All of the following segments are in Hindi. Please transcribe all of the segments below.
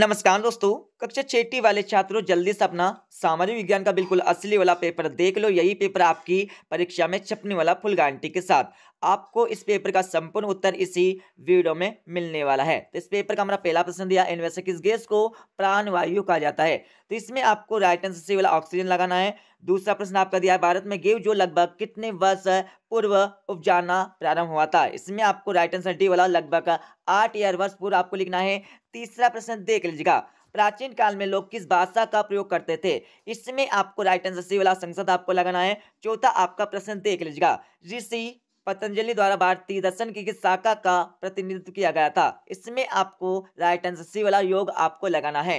नमस्कार दोस्तों कक्षा छेटी वाले छात्रों जल्दी से अपना सामाजिक विज्ञान का बिल्कुल असली वाला पेपर देख लो यही पेपर आपकी परीक्षा में छपने वाला फुल गारंटी के साथ आपको इस पेपर का संपूर्ण उत्तर इसी वीडियो में मिलने वाला है तो इस पेपर का हमारा पहला प्रश्न दिया इनमें से किस गैस को प्राणवायु कहा जाता है तो इसमें आपको राइट आंसर से वाला ऑक्सीजन लगाना है दूसरा प्रश्न आपका दिया भारत में गेहूं जो लगभग कितने वर्ष पूर्व उपजाना प्रारंभ हुआ था इसमें आपको राइट आंसर डी वाला लगभग आठ ईयर वर्ष पूर्व आपको लिखना है तीसरा प्रश्न देख लीजिएगा प्राचीन काल में लोग किस भाषा का प्रयोग करते थे इसमें आपको राइट आंसर सी वाला संसद आपको लगाना है चौथा आपका प्रश्न देख लीजिएगा ऋषि पतंजलि द्वारा भारतीय दर्शन की किस शाखा का प्रतिनिधित्व किया गया था इसमें आपको राइट आंसर सी वाला योग आपको लगाना है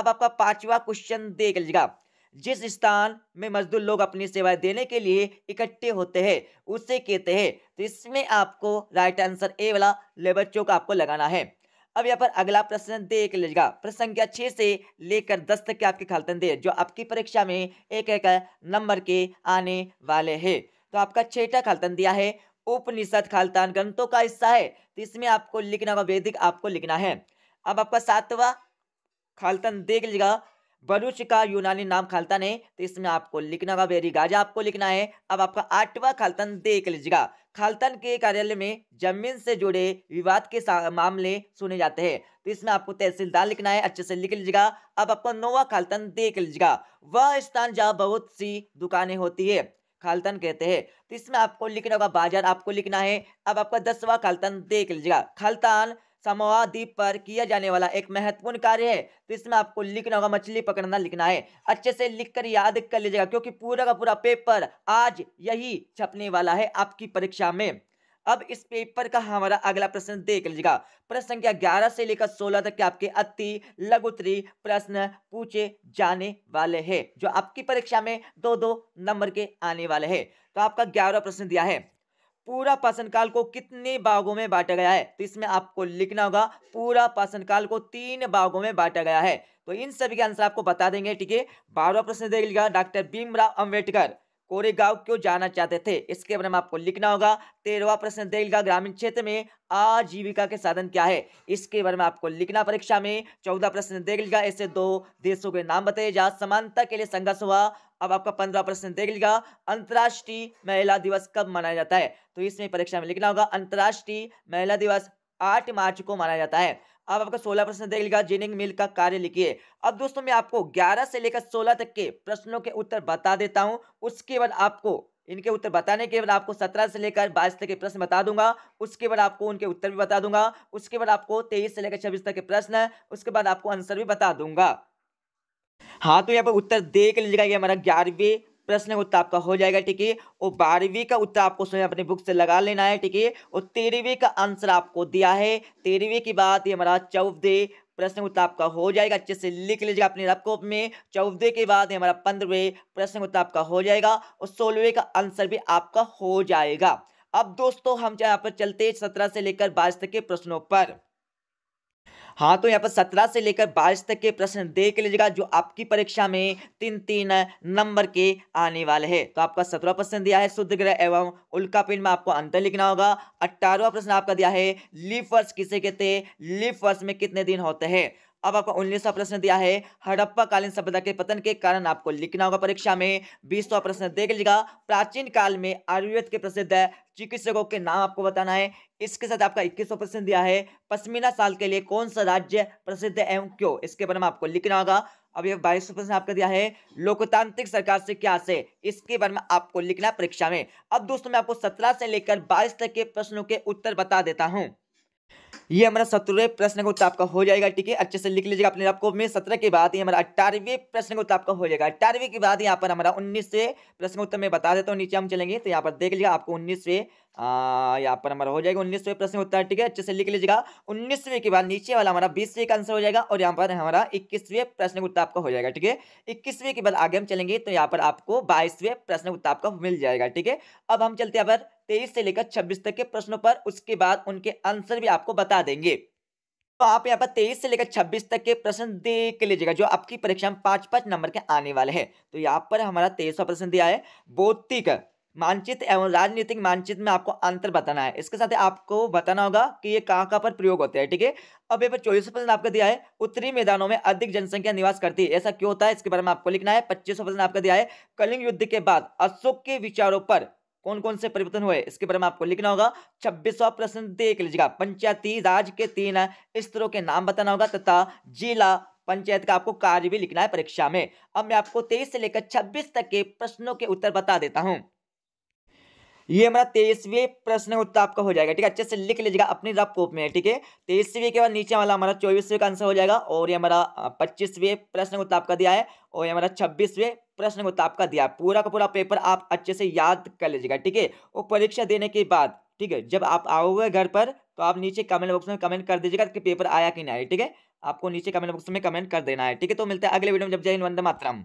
अब आपका पांचवा क्वेश्चन देख लीजिएगा जिस स्थान में मजदूर लोग अपनी सेवाएं देने के लिए इकट्ठे होते हैं उसे कहते हैं तो इसमें आपको राइट आंसर ए वाला लेबर चौक आपको लगाना है अब यहाँ पर अगला प्रश्न देख लीजिएगा प्रश्न संख्या छः से लेकर दस तक के आपके खालतन दे जो आपकी परीक्षा में एक एक नंबर के आने वाले हैं तो आपका छठा खालतन दिया है उपनिषद खालतान ग्रंथों का हिस्सा है तो इसमें आपको लिखना होगा वैदिक आपको लिखना है अब आपका सातवा खालतन देख लीजिएगा बरुच का यूनानी नाम खालतन है तो इसमें आपको लिखना होगा वेरी गाजा आपको लिखना है अब आपका आठवां खालतन देख लीजिएगा खालतन के कार्यालय में जमीन से जुड़े विवाद के मामले सुने जाते हैं तो इसमें आपको तहसीलदार लिखना है अच्छे से लिख लीजिएगा अब आपका नोवा खालतन देख लीजिएगा वह स्थान जहाँ बहुत सी दुकानें होती है खालतन कहते हैं तो इसमें आपको लिखना होगा बाजार आपको लिखना है अब आपका दसवा खालतन देख लीजिएगा खालतान समोआ द्वीप पर किया जाने वाला एक महत्वपूर्ण कार्य है तो इसमें आपको लिखना होगा मछली पकड़ना लिखना है अच्छे से लिखकर याद कर लीजिएगा क्योंकि पूरा का पूरा पेपर आज यही छपने वाला है आपकी परीक्षा में अब इस पेपर का हमारा अगला प्रश्न देख लीजिएगा प्रश्न संख्या ग्यारह से लेकर सोलह तक के आपके अति लघुतरी प्रश्न पूछे जाने वाले हैं जो आपकी परीक्षा में दो दो नंबर के आने वाले हैं तो आपका ग्यारह प्रश्न दिया है पूरा पाषणकाल को कितने भागों में बांटा गया है तो इसमें आपको लिखना होगा पूरा पाषणकाल को तीन भागों में बांटा गया है तो इन सभी के आंसर आपको बता देंगे ठीक है बारहवा प्रश्न देख लीजिएगा डॉक्टर भीमराव अंबेडकर कोरेगांव क्यों जाना चाहते थे इसके बारे में आपको लिखना होगा तेरहवा प्रश्न देगा ग्रामीण क्षेत्र में आजीविका के साधन क्या है इसके बारे में आपको लिखना परीक्षा में चौदह प्रश्न देख ऐसे दो देशों के नाम बताए जा समानता के लिए संघर्ष हुआ अब आपका पंद्रह प्रश्न देख लेगा अंतर्राष्ट्रीय महिला दिवस कब मनाया जाता है तो इसमें परीक्षा में लिखना होगा अंतर्राष्ट्रीय महिला दिवस आठ मार्च को मनाया जाता है अब आपका सोलह प्रश्न लिखा जीनिंग मिल का कार्य लिखिए अब दोस्तों मैं आपको ग्यारह से लेकर सोलह तक के प्रश्नों के उत्तर बता देता हूँ उसके बाद आपको इनके उत्तर बताने के बाद आपको सत्रह से लेकर बाईस तक के प्रश्न बता दूंगा उसके बाद आपको उनके उत्तर भी बता दूंगा उसके बाद आपको तेईस से लेकर छब्बीस तक के प्रश्न उसके बाद आपको आंसर भी बता दूंगा हाँ तो यहाँ पर उत्तर देख लीजिएगा ये हमारा ग्यारहवीं प्रश्न उत्तर आपका हो जाएगा ठीक है और बारहवीं का उत्तर आपको स्वयं अपनी बुक से लगा लेना है ठीक है और तेरहवीं का आंसर आपको दिया है तेरहवीं के बाद ये हमारा चौदह प्रश्न उत्तर आपका हो जाएगा अच्छे से लिख लीजिएगा अपने लैपटॉप में चौदह के बाद हमारा पंद्रहवें प्रश्न उत्तर आपका हो जाएगा और सोलहवें का आंसर भी आपका हो जाएगा अब दोस्तों हम यहाँ पर चलते सत्रह से लेकर बाईस तक के प्रश्नों पर हाँ तो यहाँ पर सत्रह से लेकर बाईस तक के प्रश्न देख लीजिएगा जो आपकी परीक्षा में तीन तीन नंबर के आने वाले हैं तो आपका सत्रह प्रश्न दिया है शुद्ध ग्रह एवं उल्का पिंड में आपको अंतर लिखना होगा अट्ठारहवा प्रश्न आपका दिया है लीफ वर्ष किसे कहते हैं लीफ वर्ष में कितने दिन होते हैं अब आपका उन्नीसवा प्रश्न दिया है हड़प्पा कालीन सभ्यता के पतन के कारण आपको लिखना होगा परीक्षा में बीसवा प्रश्न देख लीजिएगा प्राचीन काल में आयुर्वेद के प्रसिद्ध चिकित्सकों के नाम आपको बताना है इसके साथ आपका इक्कीसवा प्रश्न दिया है पश्मीना साल के लिए कौन सा राज्य प्रसिद्ध एवं क्यों इसके बारे में आपको लिखना होगा अब यह बाईसवा प्रश्न आपका दिया है लोकतांत्रिक सरकार से क्या से इसके बारे में आपको लिखना परीक्षा में अब दोस्तों में आपको सत्रह से लेकर बाईस तक के प्रश्नों के उत्तर बता देता हूँ ये हमारा सत्रहवें प्रश्न का उत्तर आपका हो जाएगा ठीक है अच्छे से लिख लीजिएगा अपने आपको में सत्रह के बाद ही हमारा अठारहवें प्रश्न का उत्तर आपका हो जाएगा अट्ठारहवें के बाद यहाँ पर हमारा उन्नीसवें प्रश्न का उत्तर मैं बता देता हूँ नीचे हम चलेंगे तो यहाँ पर देख लीजिए आपको उन्नीसवें यहाँ पर हमारा हो जाएगा उन्नीसवें प्रश्न होता है ठीक है अच्छे से लिख लीजिएगा उन्नीसवें के बाद नीचे वाला हमारा बीसवें का आंसर हो जाएगा और यहाँ पर हमारा इक्कीसवें प्रश्न उत्तर आपका हो जाएगा ठीक है इक्कीसवें के बाद आगे हम चलेंगे तो यहाँ पर आपको बाईसवें प्रश्न उत्तर आपका मिल जाएगा ठीक है अब हम चलते यहाँ पर तेईस से लेकर छब्बीस तक के प्रश्नों पर उसके बाद उनके आंसर भी आपको बता देंगे तो आप यहाँ पर तेईस से लेकर छब्बीस तक के प्रश्न देख लीजिएगा जो आपकी परीक्षा में पांच पांच नंबर के आने वाले हैं तो यहाँ पर हमारा तेईसवा प्रश्न दिया है बोतिक मानचित्र एवं राजनीतिक मानचित्र में आपको अंतर बताना है इसके साथ आपको बताना होगा कि ये कहाँ कहाँ पर प्रयोग होते हैं ठीक है अब पेपर चौबीस परसेंट आपका दिया है उत्तरी मैदानों में अधिक जनसंख्या निवास करती है ऐसा क्यों होता है इसके बारे में आपको लिखना है पच्चीस परसेंट आपका दिया है कलिंग युद्ध के बाद अशोक के विचारों पर कौन कौन से परिवर्तन हुए इसके बारे में आपको लिखना होगा छब्बीसवा प्रश्न देख लीजिएगा पंचायती राज के तीन स्तरों के नाम बताना होगा तथा जिला पंचायत का आपको कार्य भी लिखना है परीक्षा में अब मैं आपको तेईस से लेकर छब्बीस तक के प्रश्नों के उत्तर बता देता हूँ ये हमारा तेईसवें प्रश्न उत्तर आपका हो जाएगा ठीक है अच्छे से लिख लीजिएगा अपनी रफ कोप में ठीक है तेईसवी के बाद नीचे वाला हमारा चौबीसवें का आंसर हो जाएगा और ये हमारा पच्चीसवें प्रश्न उत्तर आपका दिया है और ये हमारा छब्बीसवें प्रश्न उत्तर आपका दिया है पूरा का पूरा पेपर आप अच्छे से याद कर लीजिएगा ठीक है और परीक्षा देने के बाद ठीक है जब आप आओगे घर पर तो आप नीचे कमेंट बॉक्स में कमेंट कर दीजिएगा कि पेपर आया कि नहीं आया ठीक है आपको नीचे कमेंट बॉक्स में कमेंट कर देना है ठीक है तो मिलते हैं अगले वीडियो में जब जय हिंद वंदे मातरम